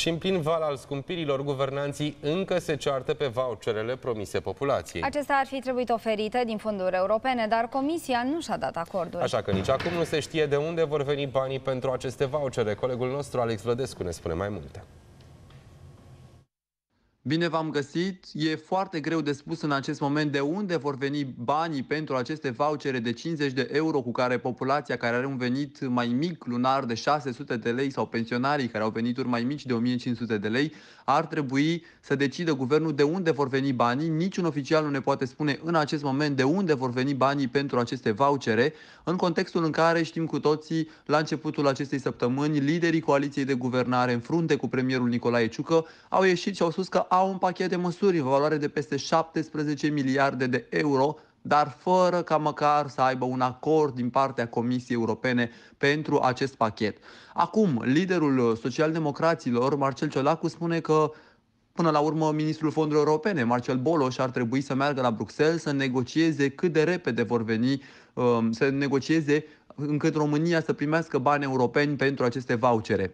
Și în plin val al scumpirilor, guvernanții încă se ceartă pe voucherele promise populației. Acestea ar fi trebuit oferite din fonduri europene, dar Comisia nu și-a dat acordul. Așa că nici acum nu se știe de unde vor veni banii pentru aceste vouchere. Colegul nostru, Alex Vlădescu, ne spune mai multe. Bine v-am găsit! E foarte greu de spus în acest moment de unde vor veni banii pentru aceste vouchere de 50 de euro cu care populația care are un venit mai mic lunar de 600 de lei sau pensionarii care au venituri mai mici de 1500 de lei ar trebui să decidă guvernul de unde vor veni banii. Niciun oficial nu ne poate spune în acest moment de unde vor veni banii pentru aceste vouchere, în contextul în care știm cu toții la începutul acestei săptămâni liderii coaliției de guvernare în frunte cu premierul Nicolae Ciucă au ieșit și au spus că au un pachet de măsuri, valoare de peste 17 miliarde de euro, dar fără ca măcar să aibă un acord din partea Comisiei Europene pentru acest pachet. Acum, liderul socialdemocraților, Marcel Ciolacu, spune că Până la urmă, ministrul fondurilor europene, Marcel Boloș, ar trebui să meargă la Bruxelles să negocieze cât de repede vor veni, uh, să negocieze încât România să primească bani europeni pentru aceste vouchere.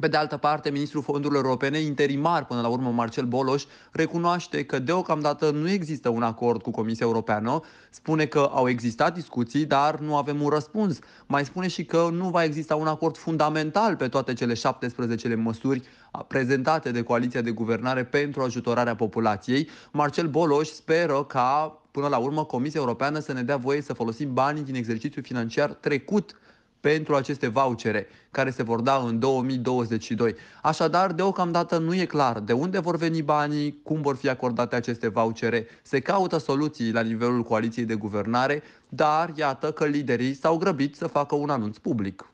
Pe de altă parte, ministrul fondurilor europene, interimar până la urmă Marcel Boloș, recunoaște că deocamdată nu există un acord cu Comisia Europeană, spune că au existat discuții, dar nu avem un răspuns. Mai spune și că nu va exista un acord fundamental pe toate cele 17 măsuri prezentate de coaliția de guvernare pentru ajutorarea populației. Marcel Boloș speră ca până la urmă Comisia Europeană să ne dea voie să folosim banii din exercițiul financiar trecut pentru aceste vouchere care se vor da în 2022. Așadar, deocamdată nu e clar de unde vor veni banii, cum vor fi acordate aceste vouchere. Se caută soluții la nivelul coaliției de guvernare, dar iată că liderii s-au grăbit să facă un anunț public.